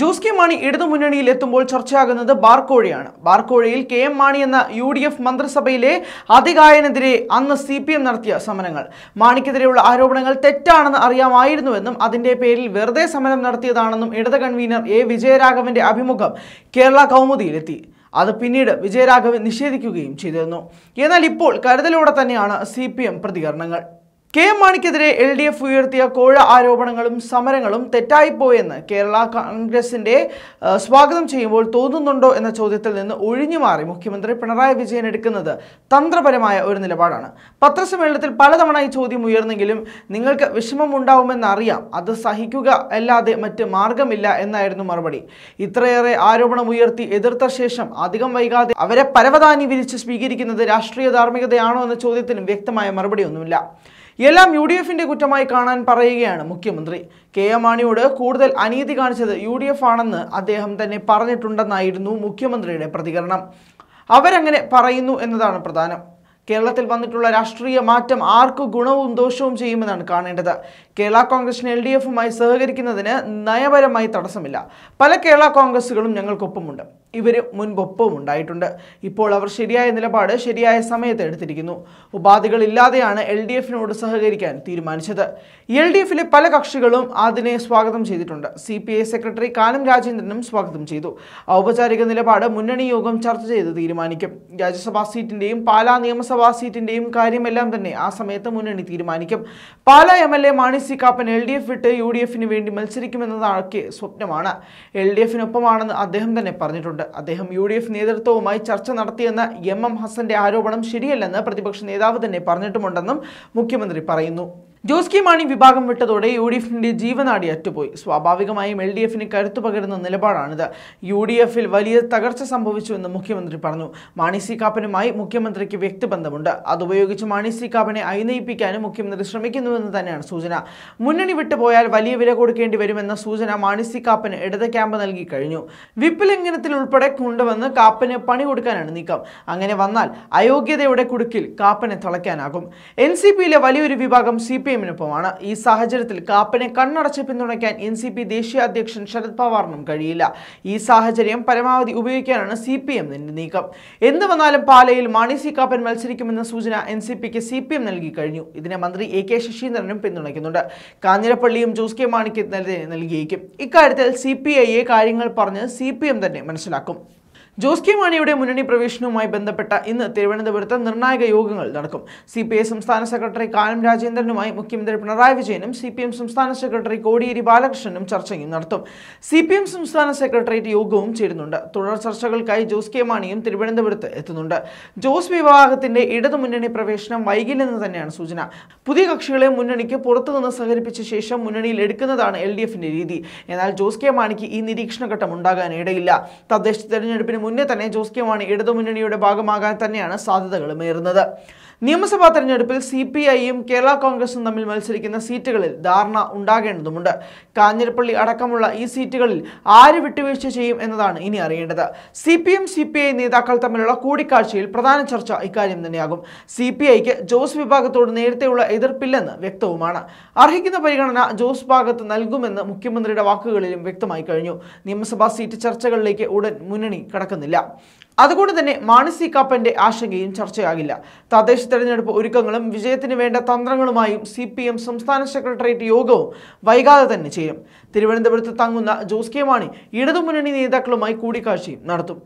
Jose K Mani ഇടതുമുന്നണിയിൽ എത്തുമ്പോൾ ചർച്ചയാകുന്നത് ബാർക്കോഴിയാണ് ബാർക്കോഴിയിൽ കെ എം മാണി എന്ന യു ഡി എഫ് മന്ത്രിസഭയിലെ അതികായനെതിരെ അന്ന് സി പി എം നടത്തിയ സമരങ്ങൾ മാണിക്കെതിരെയുള്ള ആരോപണങ്ങൾ തെറ്റാണെന്ന് അറിയാമായിരുന്നുവെന്നും അതിന്റെ പേരിൽ വെറുതെ സമരം നടത്തിയതാണെന്നും ഇടത് കൺവീനർ എ വിജയരാഘവന്റെ അഭിമുഖം കേരള കൗമുദിയിലെത്തി അത് പിന്നീട് വിജയരാഘവൻ നിഷേധിക്കുകയും ചെയ്തിരുന്നു എന്നാൽ ഇപ്പോൾ കരുതലോടെ തന്നെയാണ് സി പി എം പ്രതികരണങ്ങൾ കെ മാണിക്കെതിരെ എൽ ഡി എഫ് ഉയർത്തിയ കോഴ ആരോപണങ്ങളും സമരങ്ങളും തെറ്റായിപ്പോയെന്ന് കേരള കോൺഗ്രസിന്റെ സ്വാഗതം ചെയ്യുമ്പോൾ തോന്നുന്നുണ്ടോ എന്ന ചോദ്യത്തിൽ നിന്ന് ഒഴിഞ്ഞുമാറി മുഖ്യമന്ത്രി പിണറായി വിജയൻ എടുക്കുന്നത് തന്ത്രപരമായ ഒരു നിലപാടാണ് പത്രസമ്മേളനത്തിൽ പലതവണ ഈ ചോദ്യം ഉയർന്നെങ്കിലും നിങ്ങൾക്ക് വിഷമമുണ്ടാവുമെന്നറിയാം അത് സഹിക്കുക അല്ലാതെ മറ്റ് മാർഗമില്ല എന്നായിരുന്നു മറുപടി ഇത്രയേറെ ആരോപണം ഉയർത്തി എതിർത്ത ശേഷം അധികം വൈകാതെ അവരെ പരവതാനി വിരിച്ച് സ്വീകരിക്കുന്നത് രാഷ്ട്രീയ ധാർമ്മികതയാണോ എന്ന ചോദ്യത്തിനും വ്യക്തമായ മറുപടിയൊന്നുമില്ല എല്ലാം യു ഡി എഫിൻ്റെ കുറ്റമായി കാണാൻ പറയുകയാണ് മുഖ്യമന്ത്രി കെ എം മാണിയോട് കൂടുതൽ അനീതി കാണിച്ചത് യു ഡി എഫ് ആണെന്ന് അദ്ദേഹം തന്നെ പറഞ്ഞിട്ടുണ്ടെന്നായിരുന്നു മുഖ്യമന്ത്രിയുടെ പ്രതികരണം അവരങ്ങനെ പറയുന്നു എന്നതാണ് പ്രധാനം കേരളത്തിൽ വന്നിട്ടുള്ള രാഷ്ട്രീയ മാറ്റം ആർക്ക് ഗുണവും ദോഷവും ചെയ്യുമെന്നാണ് കാണേണ്ടത് കേരള കോൺഗ്രസിന് എൽ ഡി എഫുമായി സഹകരിക്കുന്നതിന് നയപരമായി തടസ്സമില്ല പല കേരള കോൺഗ്രസുകളും ഞങ്ങൾക്കൊപ്പമുണ്ട് ഇവർ മുൻപൊപ്പം ഉണ്ടായിട്ടുണ്ട് ഇപ്പോൾ അവർ ശരിയായ നിലപാട് ശരിയായ സമയത്ത് എടുത്തിരിക്കുന്നു ഉപാധികളില്ലാതെയാണ് എൽ ഡി എഫിനോട് സഹകരിക്കാൻ തീരുമാനിച്ചത് എൽ ഡി എഫിലെ പല കക്ഷികളും അതിനെ സ്വാഗതം ചെയ്തിട്ടുണ്ട് C P I secretary Kanam രാജേന്ദ്രനും സ്വാഗതം ചെയ്തു ഔപചാരിക നിലപാട് മുന്നണി യോഗം ചർച്ച ചെയ്ത് തീരുമാനിക്കും രാജ്യസഭാ സീറ്റിൻ്റെയും പാലാ നിയമസഭാ സീറ്റിൻ്റെയും കാര്യമെല്ലാം തന്നെ ആ സമയത്ത് മുന്നണി തീരുമാനിക്കും Pala M L A Mani C Kappan L D F വിട്ട് യു ഡി എഫിന് വേണ്ടി മത്സരിക്കുമെന്നതൊക്കെ സ്വപ്നമാണ് എൽ ഡി എഫിനൊപ്പമാണെന്ന് അദ്ദേഹം തന്നെ പറഞ്ഞിട്ടുണ്ട് ഉണ്ട് അദ്ദേഹം യു ഡി എഫ് നേതൃത്വവുമായി ചർച്ച നടത്തിയെന്ന എം എം ഹസന്റെ ആരോപണം ശരിയല്ലെന്ന് പ്രതിപക്ഷ നേതാവ് തന്നെ പറഞ്ഞിട്ടുമുണ്ടെന്നും മുഖ്യമന്ത്രി പറയുന്നു ജോസ് കെ മാണി വിഭാഗം വിട്ടതോടെ യു ഡി എഫിന്റെ ജീവനാടി അറ്റുപോയി സ്വാഭാവികമായും എൽ ഡി എഫിന് കരുത്തു പകരുന്ന നിലപാടാണിത് യു ഡി എഫിൽ വലിയ തകർച്ച സംഭവിച്ചുവെന്ന് മുഖ്യമന്ത്രി പറഞ്ഞു മാണി സി കാപ്പനുമായി മുഖ്യമന്ത്രിക്ക് വ്യക്തിബന്ധമുണ്ട് അതുപയോഗിച്ച് മാണി സി കാപ്പനെ അയനയിപ്പിക്കാനും മുഖ്യമന്ത്രി ശ്രമിക്കുന്നുവെന്ന് തന്നെയാണ് സൂചന മുന്നണി വിട്ടുപോയാൽ വലിയ വില കൊടുക്കേണ്ടി വരുമെന്ന സൂചന മാണി സി കാപ്പന് ഇടത് ക്യാമ്പ് നൽകി കഴിഞ്ഞു വിപ്പ് ലംഘനത്തിൽ ഉൾപ്പെടെ കൊണ്ടുവന്ന് കാപ്പന് പണി കൊടുക്കാനാണ് നീക്കം അങ്ങനെ വന്നാൽ അയോഗ്യതയുടെ കുടുക്കിൽ കാപ്പനെ തളയ്ക്കാനാകും എൻ സി പിയിലെ വലിയൊരു വിഭാഗം സി പി എമ്മിനൊപ്പമാണ് ഈ സാഹചര്യത്തിൽ കാപ്പനെ കണ്ണടച്ച് പിന്തുണയ്ക്കാൻ എൻ സി പി ദേശീയ അധ്യക്ഷൻ ശരത് പവാറിനും കഴിയില്ല ഈ സാഹചര്യം പരമാവധി ഉപയോഗിക്കാനാണ് സി പി എമ്മിന്റെ നീക്കം എന്ത് വന്നാലും പാലയിൽ മാണി സി കാപ്പൻ മത്സരിക്കുമെന്ന സൂചന എൻ സി പിക്ക് സി പി എം നൽകി കഴിഞ്ഞു ഇതിനെ മന്ത്രി എ കെ ശശീന്ദ്രനും പിന്തുണയ്ക്കുന്നുണ്ട് കാഞ്ഞിരപ്പള്ളിയും ജോസ് കെ മാണിക്ക് നൽകിയേക്കും ഇക്കാര്യത്തിൽ സി പി ഐയെ കാര്യങ്ങൾ പറഞ്ഞ് സി പി എം തന്നെ മനസ്സിലാക്കും ജോസ് കെ മാണിയുടെ മുന്നണി പ്രവേശനവുമായി ബന്ധപ്പെട്ട ഇന്ന് തിരുവനന്തപുരത്ത് നിർണായക യോഗങ്ങൾ നടക്കും സി പി ഐ സംസ്ഥാന സെക്രട്ടറി കാനം രാജേന്ദ്രനുമായി മുഖ്യമന്ത്രി പിണറായി വിജയനും സി പി എം സംസ്ഥാന സെക്രട്ടറി കോടിയേരി ബാലകൃഷ്ണനും ചർച്ചയും നടത്തും സി പി എം സംസ്ഥാന സെക്രട്ടേറിയറ്റ് യോഗവും ചേരുന്നുണ്ട് തുടർ ചർച്ചകൾക്കായി ജോസ് കെ മാണിയും തിരുവനന്തപുരത്ത് എത്തുന്നുണ്ട് ജോസ് വിഭാഗത്തിന്റെ ഇടതുമുന്നണി പ്രവേശനം വൈകില്ലെന്ന് തന്നെയാണ് സൂചന പുതിയ കക്ഷികളെ മുന്നണിക്ക് പുറത്തുനിന്ന് സഹകരിപ്പിച്ച ശേഷം മുന്നണിയിൽ എടുക്കുന്നതാണ് എൽ ഡി എഫിന്റെ രീതി എന്നാൽ ജോസ് കെ മാണിക്ക് ഈ നിരീക്ഷണ ഘട്ടം ഉണ്ടാകാൻ ഇടയില്ല തദ്ദേശ തെരഞ്ഞെടുപ്പിന് മുന്നേ തന്നെ ജോസ് കെ മാണി ഇടതുമുന്നണിയുടെ ഭാഗമാകാൻ തന്നെയാണ് സാധ്യതകളും ഏറുന്നത് നിയമസഭാ തെരഞ്ഞെടുപ്പിൽ സി പി ഐയും കേരള കോൺഗ്രസും തമ്മിൽ മത്സരിക്കുന്ന സീറ്റുകളിൽ ധാരണ ഉണ്ടാകേണ്ടതുണ്ട് കാഞ്ഞിരപ്പള്ളി അടക്കമുള്ള ഈ സീറ്റുകളിൽ ആര് വിട്ടുവീഴ്ച ചെയ്യും എന്നതാണ് ഇനി അറിയേണ്ടത് C P M C P I നേതാക്കൾ തമ്മിലുള്ള കൂടിക്കാഴ്ചയിൽ പ്രധാന ചർച്ച ഇക്കാര്യം തന്നെയാകും സി പി ഐക്ക് ജോസ് വിഭാഗത്തോട് നേരത്തെയുള്ള എതിർപ്പില്ലെന്ന് വ്യക്തവുമാണ് അർഹിക്കുന്ന പരിഗണന ജോസ് ഭാഗത്ത് നൽകുമെന്ന് മുഖ്യമന്ത്രിയുടെ വാക്കുകളിലും വ്യക്തമായി കഴിഞ്ഞു നിയമസഭാ സീറ്റ് ചർച്ചകളിലേക്ക് ഉടൻ മുന്നണി കടക്കുന്നില്ല അതുകൊണ്ട് തന്നെ മാണിസി കാപ്പന്റെ ആശങ്കയും ചർച്ചയാകില്ല തദ്ദേശ തെരഞ്ഞെടുപ്പ് ഒരുക്കങ്ങളും വിജയത്തിന് വേണ്ട തന്ത്രങ്ങളുമായും സി പി എം സംസ്ഥാന സെക്രട്ടേറിയറ്റ് യോഗവും വൈകാതെ തന്നെ ചെയ്യും തിരുവനന്തപുരത്ത് തങ്ങുന്ന ജോസ് കെ മാണി ഇടതുമുന്നണി നേതാക്കളുമായി കൂടിക്കാഴ്ചയും നടത്തും